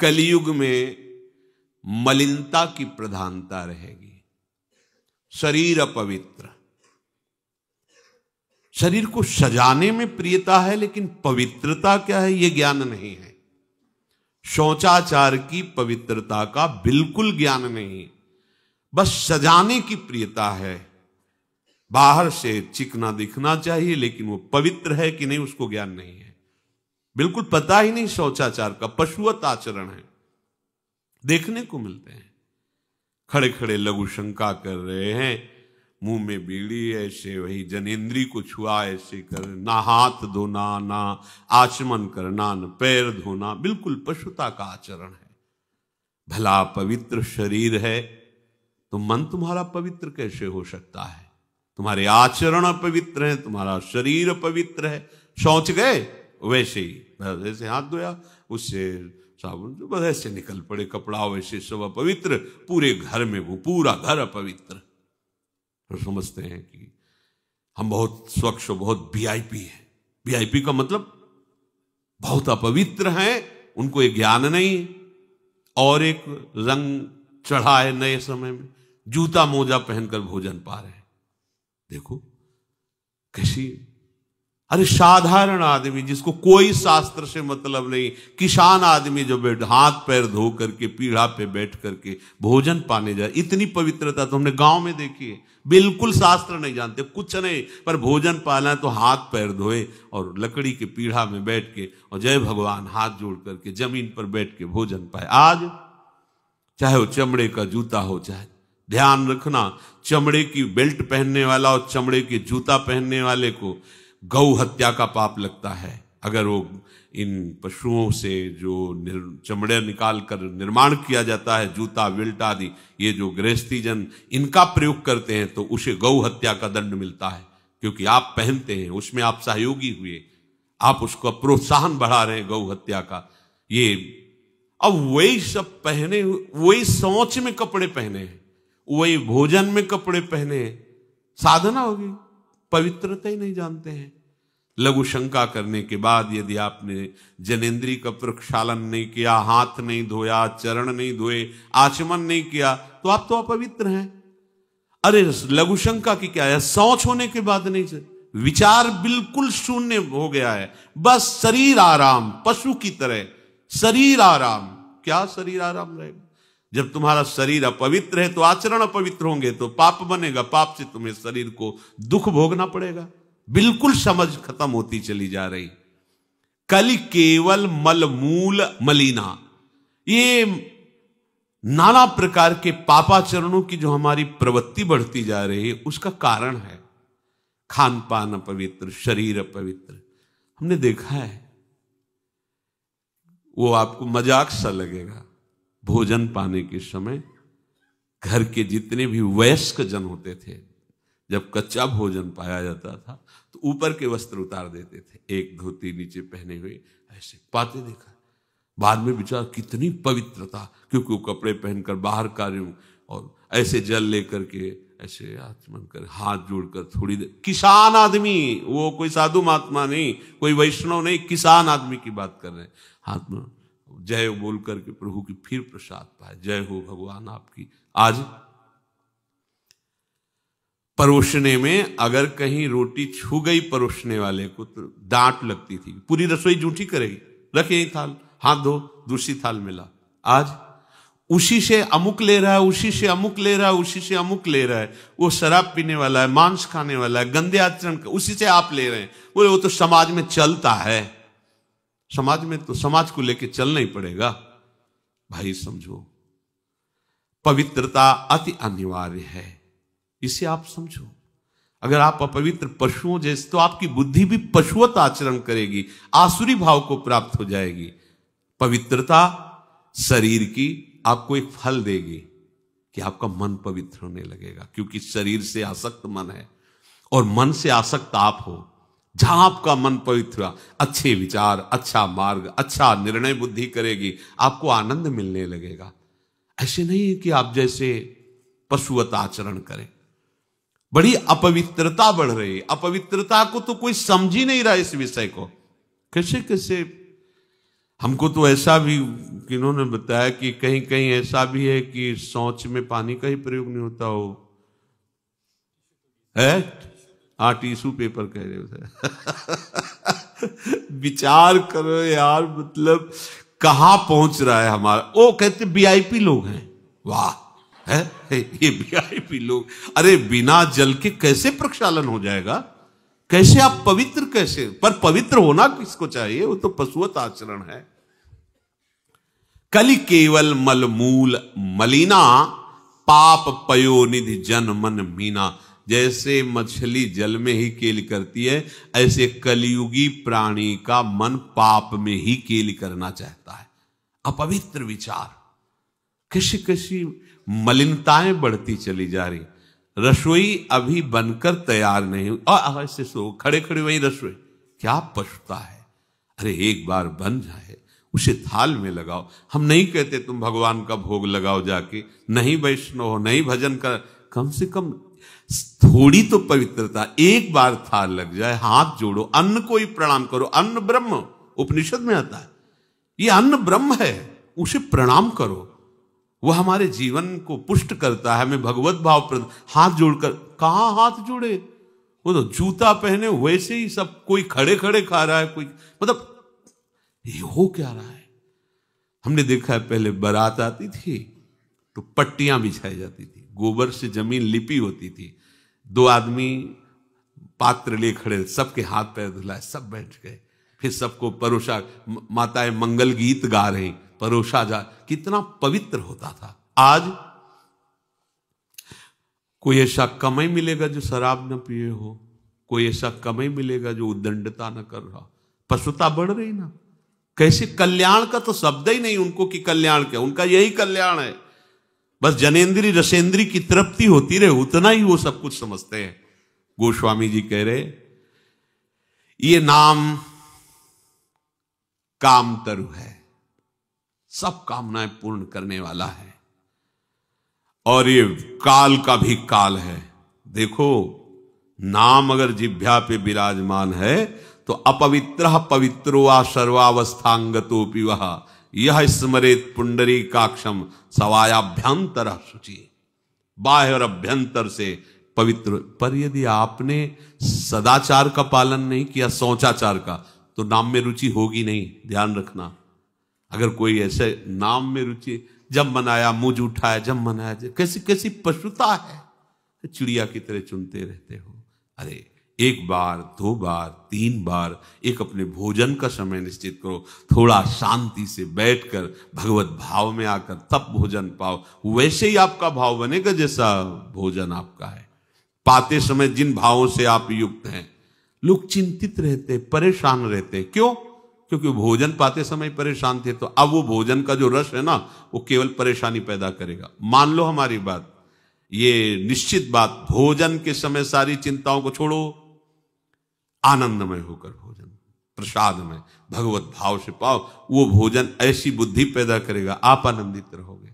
कलयुग में मलिनता की प्रधानता रहेगी शरीर अपवित्र शरीर को सजाने में प्रियता है लेकिन पवित्रता क्या है यह ज्ञान नहीं है शौचाचार की पवित्रता का बिल्कुल ज्ञान नहीं बस सजाने की प्रियता है बाहर से चिकना दिखना चाहिए लेकिन वो पवित्र है कि नहीं उसको ज्ञान नहीं है बिल्कुल पता ही नहीं शौचाचार का पशुवत आचरण है देखने को मिलते हैं खड़े खड़े लघु शंका कर रहे हैं मुंह में बीड़ी ऐसे वही जनेन्द्री को छुआ ऐसे कर ना हाथ धोना ना आचमन करना न पैर धोना बिल्कुल पशुता का आचरण है भला पवित्र शरीर है तो मन तुम्हारा पवित्र कैसे हो सकता है तुम्हारे आचरण पवित्र है तुम्हारा शरीर पवित्र है शौच गए वैसे ही जैसे हाथ धोया उससे साबुन जो बस ऐसे निकल पड़े कपड़ा वैसे सब अपवित्र पूरे घर में वो पूरा घर अपवित्र तो समझते हैं कि हम बहुत स्वच्छ बहुत वीआईपी हैं वीआईपी का मतलब बहुत अपवित्र हैं उनको ये ज्ञान नहीं है और एक रंग चढ़ा है नए समय में जूता मोजा पहनकर भोजन पा रहे हैं देखो कैसी अरे साधारण आदमी जिसको कोई शास्त्र से मतलब नहीं किसान आदमी जो बैठ हाथ पैर धो करके पीढ़ा पे बैठ करके भोजन पाने जाए इतनी पवित्रता तो हमने गांव में देखी है बिल्कुल शास्त्र नहीं जानते कुछ नहीं पर भोजन पाला है तो हाथ पैर धोए और लकड़ी के पीढ़ा में बैठ के और जय भगवान हाथ जोड़ करके जमीन पर बैठ के भोजन पाए आज चाहे वो चमड़े का जूता हो चाहे ध्यान रखना चमड़े की बेल्ट पहनने वाला और चमड़े के जूता पहनने वाले को गौ हत्या का पाप लगता है अगर वो इन पशुओं से जो चमड़े निकाल कर निर्माण किया जाता है जूता विल्ट आदि ये जो गृहस्थी जन इनका प्रयोग करते हैं तो उसे गौ हत्या का दंड मिलता है क्योंकि आप पहनते हैं उसमें आप सहयोगी हुए आप उसको प्रोत्साहन बढ़ा रहे हैं गौ हत्या का ये अब वही सब पहने वही सोच में कपड़े पहने हैं वही भोजन में कपड़े पहने हैं साधना होगी पवित्रता ही नहीं जानते हैं लघु शंका करने के बाद यदि आपने जनेन्द्री का प्रक्षालन नहीं किया हाथ नहीं धोया चरण नहीं धोए आचमन नहीं किया तो आप तो अपवित्र हैं अरे लघु शंका की क्या है सोच होने के बाद नहीं विचार बिल्कुल शून्य हो गया है बस शरीर आराम पशु की तरह शरीर आराम क्या शरीर आराम रहेगा जब तुम्हारा शरीर अपवित्र है तो आचरण अपवित्र होंगे तो पाप बनेगा पाप से तुम्हें शरीर को दुख भोगना पड़ेगा बिल्कुल समझ खत्म होती चली जा रही कल केवल मलमूल मलिना ये नाना प्रकार के पापाचरणों की जो हमारी प्रवृत्ति बढ़ती जा रही है उसका कारण है खान पान अपवित्र शरीर अपवित्र हमने देखा है वो आपको मजाक सा लगेगा भोजन पाने के समय घर के जितने भी वयस्क जन होते थे जब कच्चा भोजन पाया जाता था तो ऊपर के वस्त्र उतार देते थे एक धोती नीचे पहने हुए ऐसे पाते देखा बाद में विचार कितनी पवित्रता क्योंकि वो कपड़े पहनकर बाहर कार्य और ऐसे जल लेकर के ऐसे आचमन कर हाथ जोड़कर थोड़ी देर किसान आदमी वो कोई साधु महात्मा नहीं कोई वैष्णव नहीं किसान आदमी की बात कर रहे हैं हाथ में जय बोल करके प्रभु की फिर प्रसाद पाए जय हो भगवान आपकी आज परोसने में अगर कहीं रोटी छू गई परोसने वाले को तो डांट लगती थी पूरी रसोई जूठी करेगी रख यही थाल हाथ धो दूसरी थाल मिला आज उसी से अमुक ले रहा है उसी से अमुक ले रहा है उसी से अमुक ले रहा है वो शराब पीने वाला है मांस खाने वाला है गंदे आचरण का उसी से आप ले रहे हैं बोले वो तो समाज में चलता है समाज में तो समाज को लेके चलना ही पड़ेगा भाई समझो पवित्रता अति अनिवार्य है इसे आप समझो अगर आप अपवित्र पशुओं जैसे तो आपकी बुद्धि भी पशुवत आचरण करेगी आसुरी भाव को प्राप्त हो जाएगी पवित्रता शरीर की आपको एक फल देगी कि आपका मन पवित्र होने लगेगा क्योंकि शरीर से आसक्त मन है और मन से आसक्त आप हो जहां आपका मन पवित्र हुआ अच्छे विचार अच्छा मार्ग अच्छा निर्णय बुद्धि करेगी आपको आनंद मिलने लगेगा ऐसे नहीं है कि आप जैसे पशुवत आचरण करें बड़ी अपवित्रता बढ़ रही है अपवित्रता को तो कोई समझ ही नहीं रहा इस विषय को कैसे कैसे हमको तो ऐसा भी इन्होंने बताया कि कहीं कहीं ऐसा भी है कि सोच में पानी का ही प्रयोग नहीं होता हो है हाँ टीशू पेपर कह रहे होते विचार करो यार मतलब कहाँ पहुंच रहा है हमारा वो कहते पी लोग हैं वाह है ये वीआईपी लोग अरे बिना जल के कैसे प्रक्षालन हो जाएगा कैसे आप पवित्र कैसे पर पवित्र होना किसको चाहिए वो तो पशुवत आचरण है कलि केवल मलमूल मलिना पाप निधि जन मन मीना जैसे मछली जल में ही केल करती है ऐसे कलयुगी प्राणी का मन पाप में ही केल करना चाहता है अपवित्र विचार किसी किसी मलिनताएं बढ़ती चली जा रही रसोई अभी बनकर तैयार नहीं ऐसे सो खड़े खड़े वही रसोई क्या पछता है अरे एक बार बन जाए उसे थाल में लगाओ हम नहीं कहते तुम भगवान का भोग लगाओ जाके नहीं वैष्णव हो नहीं भजन कर कम से कम थोड़ी तो पवित्रता एक बार थाल लग जाए हाथ जोड़ो अन्न को ही प्रणाम करो अन्न ब्रह्म उपनिषद में आता है ये अन्न ब्रह्म है उसे प्रणाम करो वह हमारे जीवन को पुष्ट करता है हमें भगवत भाव प्रद हाथ जोड़कर कहा हाथ जोड़े वो तो जूता पहने वैसे ही सब कोई खड़े खड़े खा रहा है कोई मतलब ये हो क्या रहा है हमने देखा है पहले बारात आती थी तो पट्टियां बिछाई जाती थी गोबर से जमीन लिपी होती थी दो आदमी पात्र ले खड़े सबके हाथ पैर धुलाए सब बैठ गए फिर सबको परोसा माताएं मंगल गीत गा रहे परोसा जा कितना पवित्र होता था आज कोई ऐसा कमई मिलेगा जो शराब न पिए हो कोई ऐसा कमई मिलेगा जो उदंडता न कर रहा पशुता बढ़ रही ना कैसे कल्याण का तो शब्द ही नहीं उनको कि कल्याण क्या उनका यही कल्याण है बस जनेन्द्री रसेंद्री की तृप्ति होती रहे उतना ही वो सब कुछ समझते हैं गोस्वामी जी कह रहे ये नाम काम तरु है सब कामनाएं पूर्ण करने वाला है और ये काल का भी काल है देखो नाम अगर जिभ्या पे विराजमान है तो अपवित्र पवित्रो वा सर्वावस्थांगतोपि वह यह स्मरित पुंडरी काक्षम सवायाभ्यंतर शुचि बाह्य और अभ्यंतर से पवित्र पर यदि आपने सदाचार का पालन नहीं किया शौचाचार का तो नाम में रुचि होगी नहीं ध्यान रखना अगर कोई ऐसे नाम में रुचि जब मनाया मुंह उठाया जब मनाया जब कैसी कैसी पशुता है तो चिड़िया की तरह चुनते रहते हो अरे एक बार दो बार तीन बार एक अपने भोजन का समय निश्चित करो थोड़ा शांति से बैठकर भगवत भाव में आकर तब भोजन पाओ वैसे ही आपका भाव बनेगा जैसा भोजन आपका है पाते समय जिन भावों से आप युक्त हैं लोग चिंतित रहते परेशान रहते क्यों क्योंकि भोजन पाते समय परेशान थे तो अब वो भोजन का जो रस है ना वो केवल परेशानी पैदा करेगा मान लो हमारी बात ये निश्चित बात भोजन के समय सारी चिंताओं को छोड़ो आनंदमय होकर भोजन प्रसाद में भगवत भाव से पाओ वो भोजन ऐसी बुद्धि पैदा करेगा आप आनंदित रहोगे